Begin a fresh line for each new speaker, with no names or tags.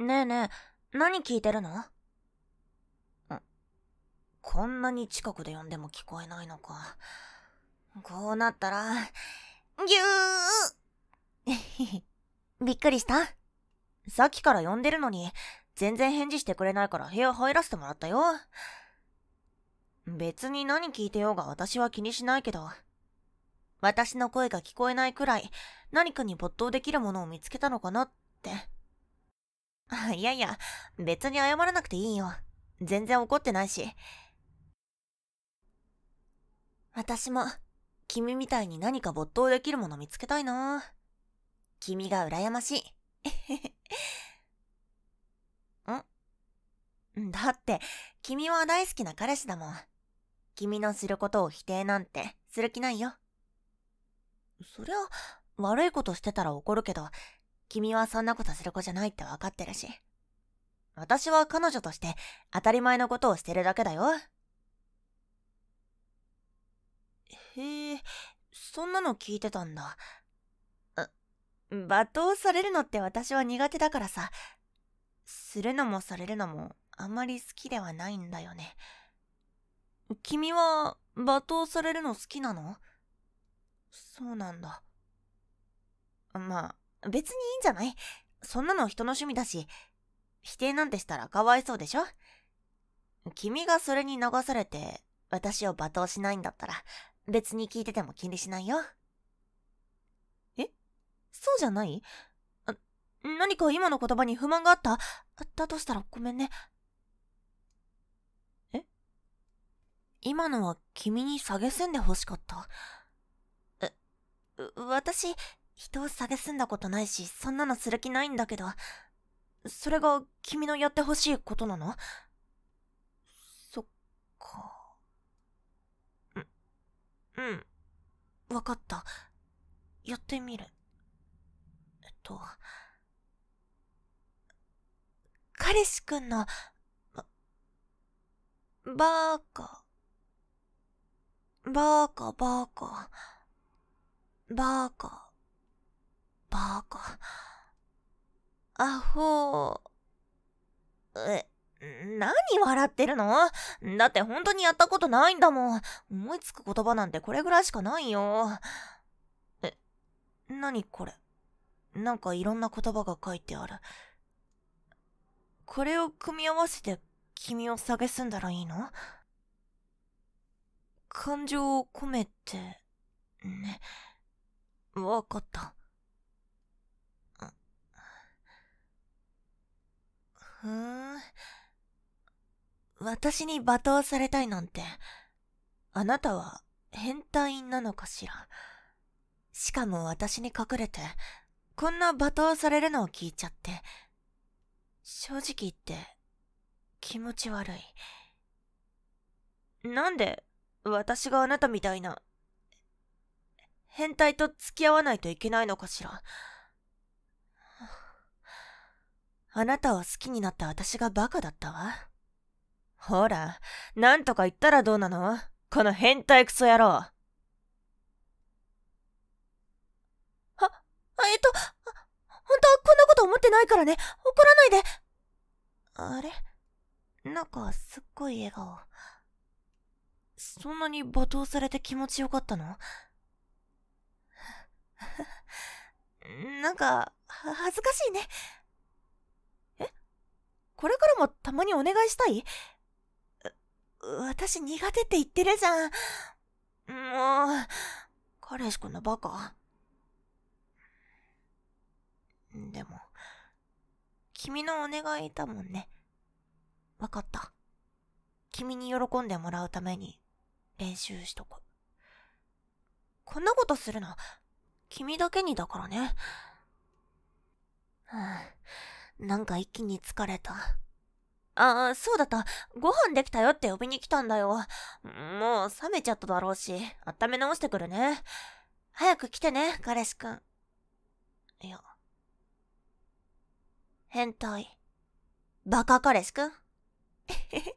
ねえねえ、何聞いてるのこんなに近くで呼んでも聞こえないのか。こうなったら、ぎゅー びっくりしたさっきから呼んでるのに、全然返事してくれないから部屋入らせてもらったよ。別に何聞いてようが私は気にしないけど、私の声が聞こえないくらい何かに没頭できるものを見つけたのかなって。いやいや、別に謝らなくていいよ。全然怒ってないし。私も、君みたいに何か没頭できるもの見つけたいな。君が羨ましい。んだって、君は大好きな彼氏だもん。君のすることを否定なんてする気ないよ。そりゃ、悪いことしてたら怒るけど、君はそんなことする子じゃないって分かってるし。私は彼女として当たり前のことをしてるだけだよ。へえ、そんなの聞いてたんだ。罵倒されるのって私は苦手だからさ。するのもされるのもあんまり好きではないんだよね。君は罵倒されるの好きなのそうなんだ。まあ、別にいいんじゃないそんなの人の趣味だし、否定なんてしたらかわいそうでしょ君がそれに流されて、私を罵倒しないんだったら、別に聞いてても気にしないよ。えそうじゃない何か今の言葉に不満があっただとしたらごめんね。え今のは君に下げせんで欲しかった。え、私、人を蔑んだことないし、そんなのする気ないんだけど、それが君のやってほしいことなのそっか。う、うん。わかった。やってみる。えっと、彼氏くんの、ば、バーカ、バーカ、バーカ、バーカ。アホえ、何笑ってるのだって本当にやったことないんだもん。思いつく言葉なんてこれぐらいしかないよ。え、何これ。なんかいろんな言葉が書いてある。これを組み合わせて君を蔑んだらいいの感情を込めて、ね。わかった。私に罵倒されたいなんて、あなたは変態なのかしら。しかも私に隠れて、こんな罵倒されるのを聞いちゃって、正直言って、気持ち悪い。なんで、私があなたみたいな、変態と付き合わないといけないのかしら。あなたを好きになった私がバカだったわ。ほら、なんとか言ったらどうなのこの変態クソ野郎。あ、えっと、本当はこんなこと思ってないからね。怒らないで。あれなんかすっごい笑顔。そんなに罵倒されて気持ちよかったの なんか、恥ずかしいね。えこれからもたまにお願いしたい私苦手って言ってるじゃん。もう、彼氏くんのバカ。でも、君のお願いだもんね。わかった。君に喜んでもらうために練習しとく。こんなことするの、君だけにだからね。はあ、なんか一気に疲れた。ああ、そうだった。ご飯できたよって呼びに来たんだよ。もう冷めちゃっただろうし、温め直してくるね。早く来てね、彼氏くん。いや。変態。バカ彼氏くん。えへへ。